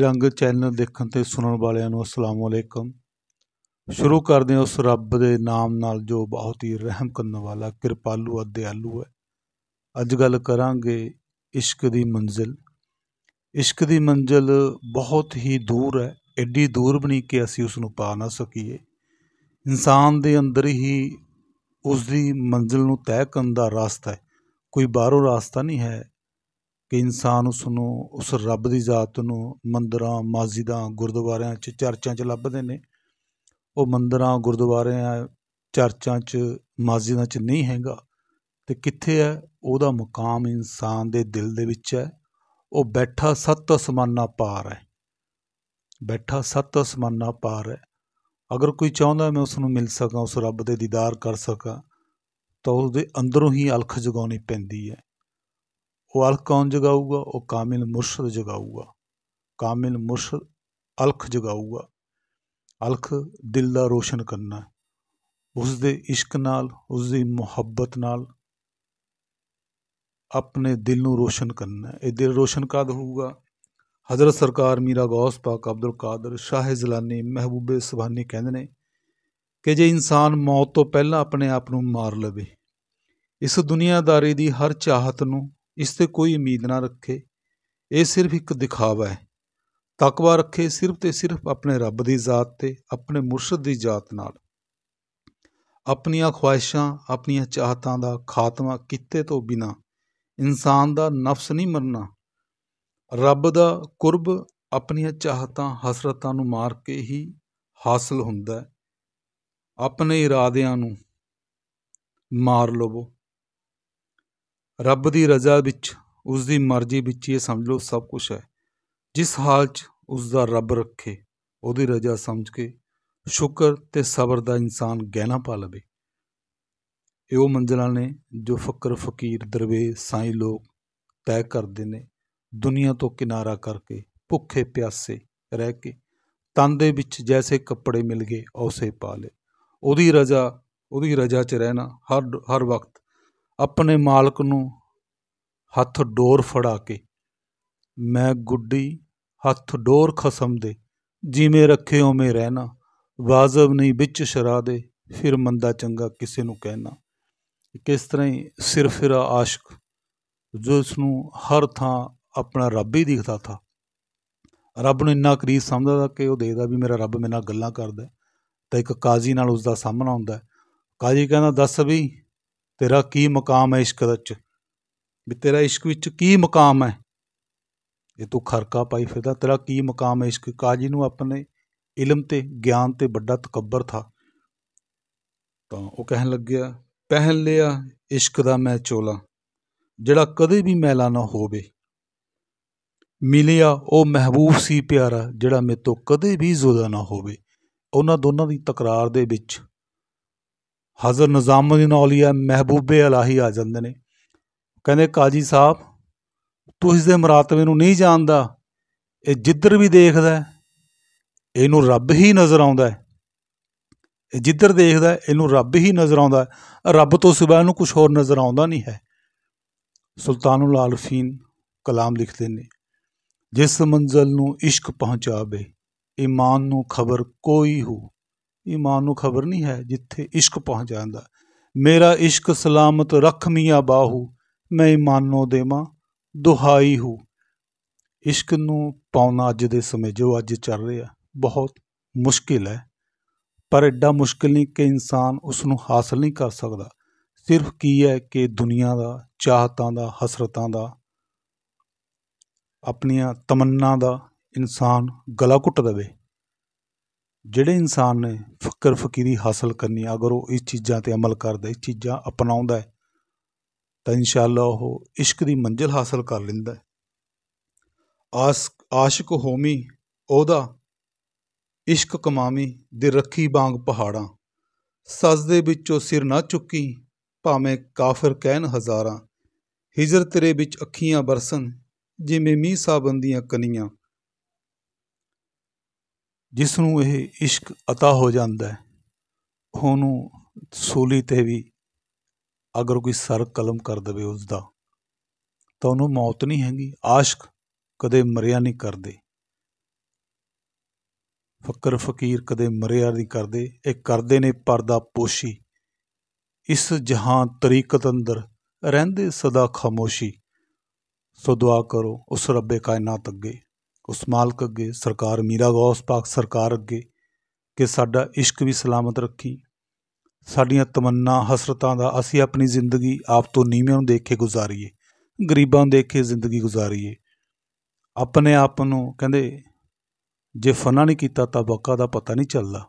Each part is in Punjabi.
ਰੰਗ ਚੈਨਲ ਦੇਖਣ ਤੇ ਸੁਣਨ ਵਾਲਿਆਂ ਨੂੰ ਅਸਲਾਮ ਅਲੈਕਮ ਸ਼ੁਰੂ ਕਰਦੇ ਹਾਂ ਉਸ ਰੱਬ ਦੇ ਨਾਮ ਨਾਲ ਜੋ ਬਹੁਤ ਹੀ ਰਹਿਮ ਕਰਨ ਵਾਲਾ ਕਿਰਪਾਲੂ ਅਦਿਆਲੂ ਹੈ ਅੱਜ ਗੱਲ ਕਰਾਂਗੇ ਇਸ਼ਕ ਦੀ ਮੰਜ਼ਿਲ ਇਸ਼ਕ ਦੀ ਮੰਜ਼ਿਲ ਬਹੁਤ ਹੀ ਦੂਰ ਹੈ ਐਡੀ ਦੂਰ ਨਹੀਂ ਕਿ ਅਸੀਂ ਉਸ ਨੂੰ ਪਾ ਨਾ ਸਕੀਏ ਇਨਸਾਨ ਦੇ ਅੰਦਰ ਹੀ ਉਸ ਦੀ ਮੰਜ਼ਿਲ ਨੂੰ ਤੈਅ ਕਰਨ ਦਾ ਰਾਸਤਾ ਹੈ ਕੋਈ ਬਾਹਰੋਂ ਰਾਸਤਾ ਨਹੀਂ ਹੈ ਕਿ ਇਨਸਾਨ ਉਸ ਨੂੰ ਉਸ ਰੱਬ ਦੀ ਜ਼ਾਤ ਨੂੰ ਮੰਦਰਾਂ ਮਸਜਿਦਾਂ ਗੁਰਦੁਆਰਿਆਂ 'ਚ ਚਰਚਾਂ 'ਚ ਲੱਭਦੇ ਨੇ ਉਹ ਮੰਦਰਾਂ ਗੁਰਦੁਆਰਿਆਂ ਚਰਚਾਂ 'ਚ ਮਸਜਿਦਾਂ 'ਚ ਨਹੀਂ ਹੈਗਾ ਤੇ ਕਿੱਥੇ ਹੈ ਉਹਦਾ ਮਕਾਮ ਇਨਸਾਨ ਦੇ ਦਿਲ ਦੇ ਵਿੱਚ ਹੈ ਉਹ ਬੈਠਾ ਸੱਤ ਅਸਮਾਨਾਂ ਪਾਰ ਹੈ ਬੈਠਾ ਸੱਤ ਅਸਮਾਨਾਂ ਪਾਰ ਹੈ ਅਗਰ ਕੋਈ ਚਾਹੁੰਦਾ ਮੈਂ ਉਸ ਨੂੰ ਮਿਲ ਸਕਾਂ ਉਸ ਰੱਬ ਦੇ ਦੀਦਾਰ ਕਰ ਸਕਾਂ ਤਾਂ ਉਸ ਦੇ ਅੰਦਰੋਂ ਹੀ ਅਲਖ ਜਗਾਉਣੀ ਪੈਂਦੀ ਹੈ ਉਹ ਅਲਖ ਕੌਣ ਜਗਾਊਗਾ ਉਹ ਕਾਮਿਲ ਮੁਰਸ਼ਿਦ ਜਗਾਊਗਾ ਕਾਮਿਲ ਮੁਰਸ਼ਿਦ ਅਲਖ ਜਗਾਊਗਾ ਅਲਖ ਦਿਲ ਦਾ ਰੋਸ਼ਨ ਕਰਨਾ ਉਸ ਦੇ ਇਸ਼ਕ ਨਾਲ ਉਸ ਦੀ ਮੁਹੱਬਤ ਨਾਲ ਆਪਣੇ ਦਿਲ ਨੂੰ ਰੋਸ਼ਨ ਕਰਨਾ ਇਹ ਦਿਲ ਰੋਸ਼ਨ ਕਦ ਹੋਊਗਾ ਹਜ਼ਰਤ ਸਰਕਾਰ ਮੀਰਾ ਗੌਸ ਪਾਕ ਅਬਦੁਲ ਕਾਦਰ ਸ਼ਾਹ ਜ਼ਲਾਨੀ ਮਹਿਬੂਬੇ ਸੁਭਾਨੀ ਕਹਿੰਦੇ ਨੇ ਕਿ ਜੇ ਇਨਸਾਨ ਮੌਤ ਤੋਂ ਪਹਿਲਾਂ ਆਪਣੇ ਆਪ ਨੂੰ ਮਾਰ ਲਵੇ ਇਸ ਦੁਨੀਆਦਾਰੀ ਦੀ ਹਰ ਚਾਹਤ ਨੂੰ ਇਸ ਤੇ ਕੋਈ ਉਮੀਦ ਨਾ ਰੱਖੇ ਇਹ ਸਿਰਫ ਇੱਕ ਦਿਖਾਵਾ ਹੈ ਤਕਵਾ ਰੱਖੇ ਸਿਰਫ ਤੇ ਸਿਰਫ ਆਪਣੇ ਰੱਬ ਦੀ ਜ਼ਾਤ ਤੇ ਆਪਣੇ ਮੁਰਸ਼ਿਦ ਦੀ ਜ਼ਾਤ ਨਾਲ ਆਪਣੀਆਂ ਖੁਆਇਸ਼ਾਂ ਆਪਣੀਆਂ ਚਾਹਤਾਂ ਦਾ ਖਾਤਮਾ ਕੀਤੇ ਤੋਂ ਬਿਨਾ ਇਨਸਾਨ ਦਾ ਨਫਸ ਨਹੀਂ ਮਰਨਾ ਰੱਬ ਦਾ ਕੁਰਬ ਆਪਣੀਆਂ ਚਾਹਤਾਂ ਹਸਰਤਾਂ ਨੂੰ ਮਾਰ ਕੇ ਹੀ ਹਾਸਲ ਹੁੰਦਾ ਹੈ ਆਪਣੇ ਇਰਾਦਿਆਂ ਨੂੰ ਮਾਰ ਲਵੋ ਰੱਬ ਦੀ ਰਜ਼ਾ ਵਿੱਚ ਉਸ ਦੀ ਮਰਜ਼ੀ ਵਿੱਚ ਇਹ ਸਮਝ ਲਓ ਸਭ ਕੁਝ ਹੈ ਜਿਸ ਹਾਲ 'ਚ ਉਸ ਦਾ ਰੱਬ ਰੱਖੇ ਉਹਦੀ ਰਜ਼ਾ ਸਮਝ ਕੇ ਸ਼ੁਕਰ ਤੇ ਸਬਰ ਦਾ ਇਨਸਾਨ ਗਹਿਣਾ ਪਾ ਲਵੇ ਇਹ ਉਹ ਮੰਜ਼ਲਾਂ ਨੇ ਜੋ ਫਕਰ ਫਕੀਰ ਦਰਵੇ ਸਾਈਂ ਲੋਕ ਤੈ ਕਰਦੇ ਨੇ ਦੁਨੀਆ ਤੋਂ ਕਿਨਾਰਾ ਕਰਕੇ ਭੁੱਖੇ ਪਿਆਸੇ ਰਹਿ ਕੇ ਤਨ ਦੇ ਵਿੱਚ ਜੈਸੇ ਕੱਪੜੇ ਮਿਲ ਗਏ ਉਸੇ ਪਾ ਲੇ ਉਹਦੀ ਰਜ਼ਾ ਉਹਦੀ ਰਜ਼ਾ 'ਚ ਰਹਿਣਾ ਹਰ ਹਰ ਵਕਤ ਆਪਣੇ ਮਾਲਕ ਨੂੰ ਹੱਥ ਡੋਰ ਫੜਾ ਕੇ ਮੈਂ ਗੁੱਡੀ ਹੱਥ ਡੋਰ ਖਸਮ ਦੇ ਜਿਵੇਂ ਰੱਖੇ ਉਵੇਂ ਰਹਿਣਾ ਵਾਜਬ ਨਹੀਂ ਵਿੱਚ ਸ਼ਰਾ ਦੇ ਫਿਰ ਮੰਦਾ ਚੰਗਾ ਕਿਸੇ ਨੂੰ ਕਹਿਣਾ ਕਿਸ ਤਰ੍ਹਾਂ ਹੀ ਸਿਰਫਿਰਾ ਆਸ਼ਕ ਜੋ ਇਸ ਨੂੰ ਹਰ ਥਾਂ ਆਪਣਾ ਰੱਬ ਹੀ ਦਿਖਦਾ ਥਾ ਰੱਬ ਨੂੰ ਇੰਨਾ ਕਰੀਬ ਸਮਝਦਾ ਕਿ ਉਹ ਦੇਖਦਾ ਵੀ ਮੇਰਾ ਰੱਬ ਮੇਰੇ ਨਾਲ ਗੱਲਾਂ ਕਰਦਾ ਤਾਂ ਇੱਕ ਕਾਜ਼ੀ ਨਾਲ ਉਸ ਦਾ ਸਾਹਮਣਾ ਹੁੰਦਾ ਕਾਜ਼ੀ ਕਹਿੰਦਾ ਦੱਸ ਵੀ ਤੇਰਾ ਕੀ ਮਕਾਮ ਹੈ ਇਸ਼ਕ ਵਿੱਚ ਵੀ ਤੇਰਾ ਇਸ਼ਕ ਵਿੱਚ ਕੀ ਮਕਾਮ ਹੈ ਇਹ ਤੂੰ ਖਰਕਾ ਪਾਈ ਫਿਰਦਾ ਤੇਰਾ ਕੀ ਮਕਾਮ ਹੈ ਇਸ਼ਕ ਕਾਜੀ ਨੂੰ ਆਪਣੇ ਇਲਮ ਤੇ ਗਿਆਨ ਤੇ ਵੱਡਾ ਤਕੱਬਰ ਥਾ ਤਾਂ ਉਹ ਕਹਿਣ ਲੱਗਿਆ ਪਹਿਨ ਲਿਆ ਇਸ਼ਕ ਦਾ ਮੈਂ ਚੋਲਾ ਜਿਹੜਾ ਕਦੇ ਵੀ ਮੈਲਾ ਨਾ ਹੋਵੇ ਮਿਲਿਆ ਉਹ ਮਹਿਬੂਬ ਸੀ ਪਿਆਰਾ ਜਿਹੜਾ ਮੇਤੋਂ ਕਦੇ ਵੀ ਜ਼ੁਦਾ ਨਾ ਹੋਵੇ ਉਹਨਾਂ ਦੋਨਾਂ ਦੀ ਤਕਰਾਰ ਦੇ ਵਿੱਚ ਹਜ਼ਰ ਨਿਜ਼ਾਮੁਦੀਨ ਔਲੀਆ ਮਹਿਬੂਬੇ ਇਲਾਹੀ ਆ ਜਾਂਦੇ ਨੇ ਕਹਿੰਦੇ ਕਾਜੀ ਸਾਹਿਬ ਤੂੰ ਇਸ ਦੇ ਮਰਾਤਬੇ ਨੂੰ ਨਹੀਂ ਜਾਣਦਾ ਇਹ ਜਿੱਧਰ ਵੀ ਦੇਖਦਾ ਇਹਨੂੰ ਰੱਬ ਹੀ ਨਜ਼ਰ ਆਉਂਦਾ ਹੈ ਇਹ ਜਿੱਧਰ ਦੇਖਦਾ ਇਹਨੂੰ ਰੱਬ ਹੀ ਨਜ਼ਰ ਆਉਂਦਾ ਰੱਬ ਤੋਂ ਸਿਵਾ ਇਹਨੂੰ ਕੁਝ ਹੋਰ ਨਜ਼ਰ ਆਉਂਦਾ ਨਹੀਂ ਹੈ ਸੁਲਤਾਨੁਲ ਆਲਫੀਨ ਕਲਾਮ ਲਿਖਦੇ ਨੇ ਜਿਸ ਮੰਜ਼ਲ ਨੂੰ ਇਸ਼ਕ ਪਹੁੰਚਾਵੇ ਈਮਾਨ ਨੂੰ ਖਬਰ ਕੋਈ ਹੋ ਇਮਾਨ ਨੂੰ ਖਬਰ ਨਹੀਂ ਹੈ ਜਿੱਥੇ ਇਸ਼ਕ ਪਹੁੰਚ ਜਾਂਦਾ ਮੇਰਾ ਇਸ਼ਕ ਸਲਾਮਤ ਰੱਖ ਮੀਆਂ ਬਾਹੂ ਮੈਂ ਇਮਾਨੋ ਦੇਵਾਂ ਦੁਹਾਈ ਹੂ ਇਸ਼ਕ ਨੂੰ ਪਾਉਣਾ ਅੱਜ ਦੇ ਸਮੇਂ ਜੋ ਅੱਜ ਚੱਲ ਰਿਹਾ ਬਹੁਤ ਮੁਸ਼ਕਿਲ ਹੈ ਪਰ ਐਡਾ ਮੁਸ਼ਕਿਲ ਨਹੀਂ ਕਿ ਇਨਸਾਨ ਉਸ ਨੂੰ ਹਾਸਲ ਨਹੀਂ ਕਰ ਸਕਦਾ ਸਿਰਫ ਕੀ ਹੈ ਕਿ ਦੁਨੀਆ ਦਾ ਚਾਹਤਾਂ ਦਾ ਹਸਰਤਾਂ ਦਾ ਆਪਣੀਆਂ ਤਮੰਨਾ ਦਾ ਇਨਸਾਨ ਗਲਾ ਘੁੱਟ ਦੇਵੇ ਜਿਹੜੇ ਇਨਸਾਨ ਨੇ ਫਕਰ ਫਕੀਰੀ ਹਾਸਲ ਕਰਨੀ ਅਗਰ ਉਹ ਇਸ ਚੀਜ਼ਾਂ ਤੇ ਅਮਲ ਕਰਦਾ ਇਹ ਚੀਜ਼ਾਂ ਅਪਣਾਉਂਦਾ ਹੈ ਤਾਂ ਇਨਸ਼ਾਅੱਲਾ ਉਹ ਇਸ਼ਕ ਦੀ ਮੰਜ਼ਿਲ ਹਾਸਲ ਕਰ ਲਿੰਦਾ ਆਸ਼ਕ ਆਸ ਆਸ਼ਿਕ ਹੋਮੀ ਉਹਦਾ ਇਸ਼ਕ ਕਮਾਵੀ ਦੇ ਰੱਖੀ ਬਾਗ ਪਹਾੜਾਂ ਸਜਦੇ ਦੇ ਵਿੱਚੋਂ ਸਿਰ ਨਾ ਚੁੱਕੀ ਭਾਵੇਂ ਕਾਫਰ ਕਹਿਣ ਹਜ਼ਾਰਾਂ ਹਿਜਰ ਤੇਰੇ ਵਿੱਚ ਅੱਖੀਆਂ ਬਰਸਨ ਜਿਵੇਂ ਮੀਂਹ ਸਾਬੰਦੀਆਂ ਕਨੀਆਂ ਜਿਸ ਨੂੰ ਇਹ ਇਸ਼ਕ ਅਤਾ ਹੋ ਜਾਂਦਾ ਹੈ ਉਹਨੂੰ ਸੂਲੀ ਤੇ ਵੀ ਅਗਰ ਕੋਈ ਸਰ ਕਲਮ ਕਰ ਦਵੇ ਉਸ ਦਾ ਤਾਂ ਉਹਨੂੰ ਮੌਤ ਨਹੀਂ ਹੈਗੀ ਆਸ਼ਕ ਕਦੇ ਮਰਿਆ ਨਹੀਂ ਕਰਦੇ ਫਕਰ ਫਕੀਰ ਕਦੇ ਮਰਿਆ ਨਹੀਂ ਕਰਦੇ ਇਹ ਕਰਦੇ ਨੇ ਪਰਦਾ ਪੋਸ਼ੀ ਇਸ ਜਹਾਂ ਤਰੀਕਤ ਅੰਦਰ ਰਹਿੰਦੇ ਸਦਾ ਖਾਮੋਸ਼ੀ ਸੋ ਦੁਆ ਕਰੋ ਉਸ ਰੱਬੇ ਕਾਇਨਾਤ ਅੱਗੇ ਉਸ ਮਾਲਕ ਅੱਗੇ ਸਰਕਾਰ ਮੀਰਾ ਗੌਸ ਪਾਕ ਸਰਕਾਰ ਅੱਗੇ ਕਿ ਸਾਡਾ ਇਸ਼ਕ ਵੀ ਸਲਾਮਤ ਰੱਖੀ ਸਾਡੀਆਂ ਤਮੰਨਾ ਹਸਰਤਾਂ ਦਾ ਅਸੀਂ ਆਪਣੀ ਜ਼ਿੰਦਗੀ ਆਪ ਤੋਂ ਨੀਵੇਂ ਨੂੰ ਦੇਖ ਕੇ ਗੁਜ਼ਾਰੀਏ ਗਰੀਬਾਂ ਨੂੰ ਦੇਖ ਕੇ ਜ਼ਿੰਦਗੀ ਗੁਜ਼ਾਰੀਏ ਆਪਣੇ ਆਪ ਨੂੰ ਕਹਿੰਦੇ ਜੇ ਫਨਾ ਨਹੀਂ ਕੀਤਾ ਤਾਂ ਬਕਾ ਦਾ ਪਤਾ ਨਹੀਂ ਚੱਲਦਾ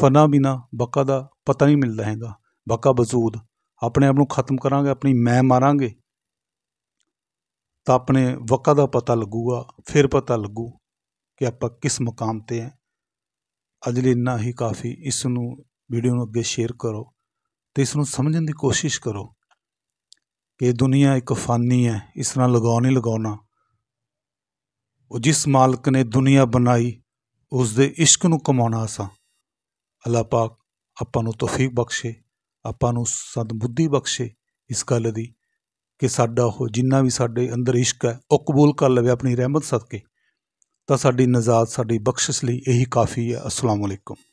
ਫਨਾ ਬਿਨਾ ਬਕਾ ਦਾ ਪਤਾ ਨਹੀਂ ਮਿਲਦਾ ਹੈਗਾ ਬਕਾ ਬਜ਼ੂਦ ਆਪਣੇ ਆਪ ਨੂੰ ਖਤਮ ਕਰਾਂਗੇ ਆਪਣੀ ਮੈਂ ਮਾਰਾਂਗੇ ਤਾਂ ਆਪਣੇ ਵਕਤ ਦਾ ਪਤਾ ਲੱਗੂਗਾ ਫਿਰ ਪਤਾ ਲੱਗੂ ਕਿ ਆਪਾਂ ਕਿਸ ਮਕਾਮ ਤੇ ਹੈ ਅੱਜ ਲਈ ਇੰਨਾ ਹੀ ਕਾਫੀ ਇਸ ਨੂੰ ਵੀਡੀਓ ਨੂੰ ਅੱਗੇ ਸ਼ੇਅਰ ਕਰੋ ਤੇ ਇਸ ਨੂੰ ਸਮਝਣ ਦੀ ਕੋਸ਼ਿਸ਼ ਕਰੋ ਕਿ ਦੁਨੀਆ ਇੱਕ ਫਾਨੀ ਹੈ ਇਸ ਨਾਲ ਲਗਾਉ ਨਹੀਂ ਲਗਾਉਣਾ ਉਹ ਜਿਸ ਮਾਲਕ ਨੇ ਦੁਨੀਆ ਬਣਾਈ ਉਸ ਦੇ ਇਸ਼ਕ ਨੂੰ ਕਮਾਉਣਾ ਸਾਂ ਅੱਲਾ ਪਾਕ ਆਪਾਂ ਨੂੰ ਤੌਫੀਕ ਬਖਸ਼ੇ ਆਪਾਂ ਨੂੰ ਸਦ ਬੁੱਧੀ ਬਖਸ਼ੇ ਇਸ ਗੱਲ ਦੀ ਕਿ ਸਾਡਾ ਉਹ ਜਿੰਨਾ ਵੀ ਸਾਡੇ ਅੰਦਰ ਇਸ਼ਕ ਹੈ ਉਹ ਕਬੂਲ ਕਰ ਲਵੇ ਆਪਣੀ ਰਹਿਮਤ ਸਦਕੇ ਤਾਂ ਸਾਡੀ ਨਜ਼ਾਤ ਸਾਡੀ ਬਖਸ਼ਿਸ਼ ਲਈ ਇਹੀ ਕਾਫੀ ਹੈ ਅਸਲਾਮੁਅਲੈਕਮ